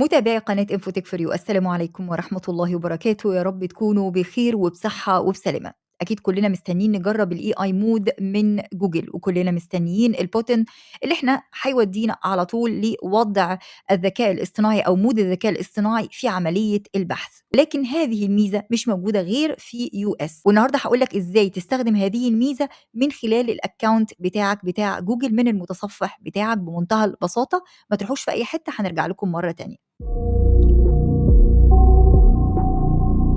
متابعي قناة انفوتك فريو السلام عليكم ورحمة الله وبركاته يا رب تكونوا بخير وبصحة وبسلامة اكيد كلنا مستنيين نجرب الاي اي مود من جوجل وكلنا مستنيين البوتن اللي احنا هيودينا على طول لوضع الذكاء الاصطناعي او مود الذكاء الاصطناعي في عمليه البحث لكن هذه الميزه مش موجوده غير في يو اس والنهارده هقول لك ازاي تستخدم هذه الميزه من خلال الاكونت بتاعك بتاع جوجل من المتصفح بتاعك بمنتهى البساطه ما تروحوش في اي حته هنرجع لكم مره تانية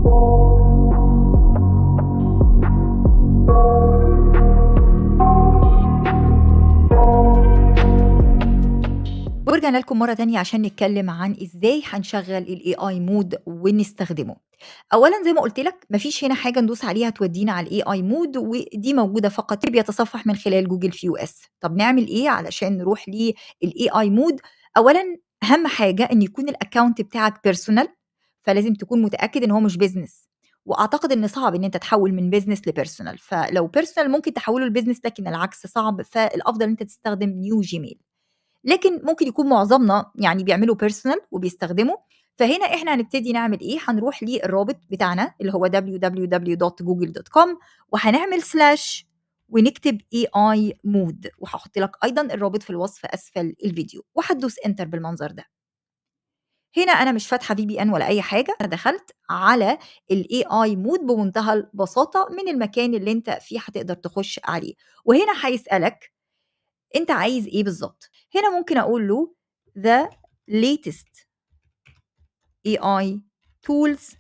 ورجعنا لكم مرة تانية عشان نتكلم عن ازاي هنشغل الاي اي مود ونستخدمه اولا زي ما قلت لك مفيش هنا حاجه ندوس عليها تودينا على الاي اي مود ودي موجوده فقط بيتصفح من خلال جوجل فيو اس طب نعمل ايه علشان نروح للاي اي مود اولا اهم حاجه ان يكون الاكونت بتاعك بيرسونال فلازم تكون متاكد ان هو مش بيزنس واعتقد ان صعب ان انت تحول من بيزنس لبيرسونال فلو بيرسونال ممكن تحوله لبيزنس لكن العكس صعب فالافضل ان انت تستخدم نيو جيميل لكن ممكن يكون معظمنا يعني بيعملوا بيرسونال وبيستخدموا فهنا احنا هنبتدي نعمل ايه هنروح للرابط بتاعنا اللي هو www.google.com وهنعمل سلاش ونكتب اي اي مود وهحط لك ايضا الرابط في الوصف اسفل الفيديو وهتدوس انتر بالمنظر ده هنا انا مش فاتحه في بي ان ولا اي حاجه انا دخلت على الاي اي مود بمنتهى البساطه من المكان اللي انت فيه هتقدر تخش عليه وهنا هيسالك انت عايز ايه بالظبط هنا ممكن اقول له the latest AI tools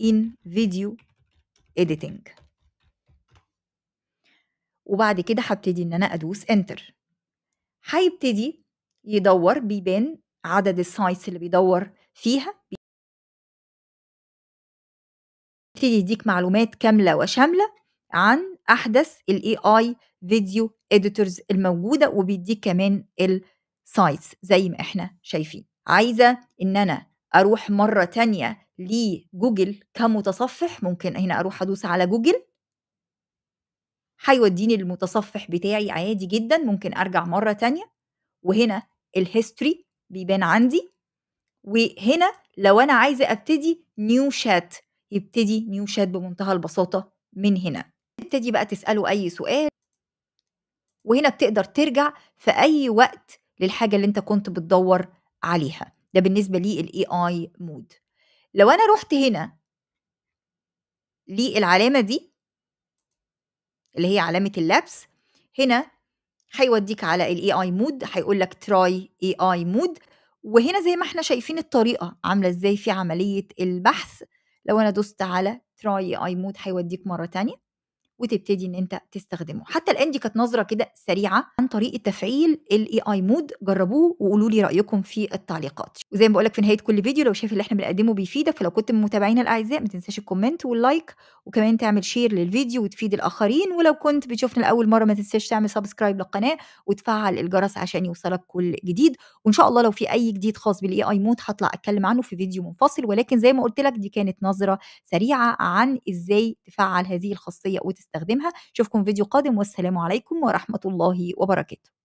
in video editing وبعد كده هبتدي ان انا ادوس انتر هيبتدي يدور بيبان عدد السايتس اللي بيدور فيها بيبتدي يديك معلومات كامله وشامله عن احدث الاي اي فيديو اديتورز الموجوده وبيديك كمان السايتس زي ما احنا شايفين عايزه ان انا اروح مره تانية لجوجل كمتصفح ممكن هنا اروح ادوس على جوجل هيوديني المتصفح بتاعي عادي جدا ممكن ارجع مره تانية وهنا الهيستوري بيبان عندي وهنا لو انا عايزه ابتدي نيو شات يبتدي نيو شات بمنتهى البساطه من هنا تبتدي بقى تساله اي سؤال وهنا بتقدر ترجع في اي وقت للحاجه اللي انت كنت بتدور عليها ده بالنسبه الاي اي مود لو انا رحت هنا للعلامه دي اللي هي علامه اللبس هنا هيوديك على الإي آي مود هيقول لك تراي إي آي مود وهنا زي ما احنا شايفين الطريقة عاملة ازاي في عملية البحث لو أنا دوست على تراي إي مود هيوديك مرة تانية وتبتدي ان انت تستخدمه حتى الان دي كانت نظره كده سريعه عن طريقه تفعيل الاي اي مود جربوه وقولوا لي رايكم في التعليقات وزي ما بقول لك في نهايه كل فيديو لو شايف اللي احنا بنقدمه بيفيدك فلو كنت من متابعينا الاعزاء ما تنساش الكومنت واللايك وكمان تعمل شير للفيديو وتفيد الاخرين ولو كنت بتشوفنا لاول مره ما تنساش تعمل سبسكرايب للقناه وتفعل الجرس عشان يوصلك كل جديد وان شاء الله لو في اي جديد خاص بالاي اي مود هطلع اتكلم عنه في فيديو منفصل ولكن زي ما قلت لك دي كانت نظره سريعه عن ازاي تفعل هذه الخاصيه وتستخدمها تستخدمها اشوفكم فيديو قادم والسلام عليكم ورحمه الله وبركاته